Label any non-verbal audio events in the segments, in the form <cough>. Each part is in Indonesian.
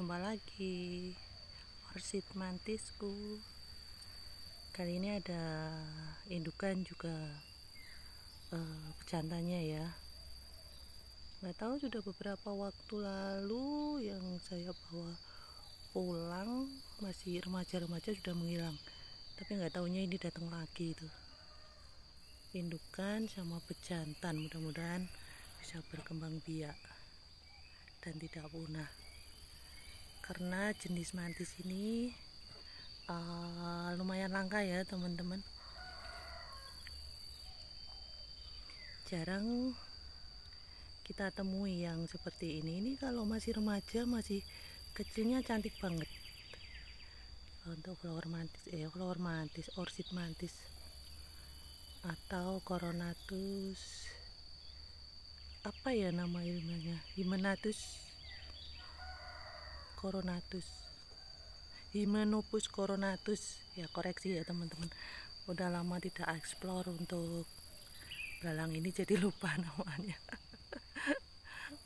jumpa lagi orchid mantisku kali ini ada indukan juga uh, ya nggak tahu sudah beberapa waktu lalu yang saya bawa pulang masih remaja-remaja sudah menghilang tapi nggak tahunya ini datang lagi itu indukan sama pejantan mudah-mudahan bisa berkembang biak dan tidak punah karena jenis mantis ini uh, lumayan langka ya teman-teman jarang kita temui yang seperti ini ini kalau masih remaja masih kecilnya cantik banget untuk flower mantis eh flower mantis orchid mantis atau coronatus apa ya nama ilmunya himenatus coronatus Hymenopus coronatus ya koreksi ya teman-teman udah lama tidak explore untuk belalang ini jadi lupa <laughs> namanya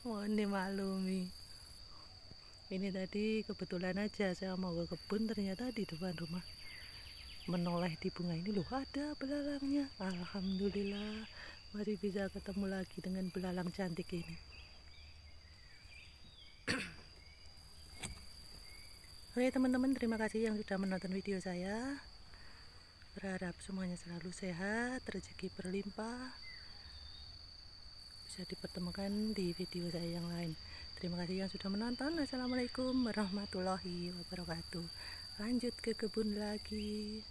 mohon dimaklumi ini tadi kebetulan aja saya mau ke kebun ternyata di depan rumah menoleh di bunga ini loh ada belalangnya Alhamdulillah Mari bisa ketemu lagi dengan belalang cantik ini Oke teman-teman terima kasih yang sudah menonton video saya Berharap semuanya selalu sehat, rezeki berlimpah Bisa dipertemukan di video saya yang lain Terima kasih yang sudah menonton Assalamualaikum warahmatullahi wabarakatuh Lanjut ke kebun lagi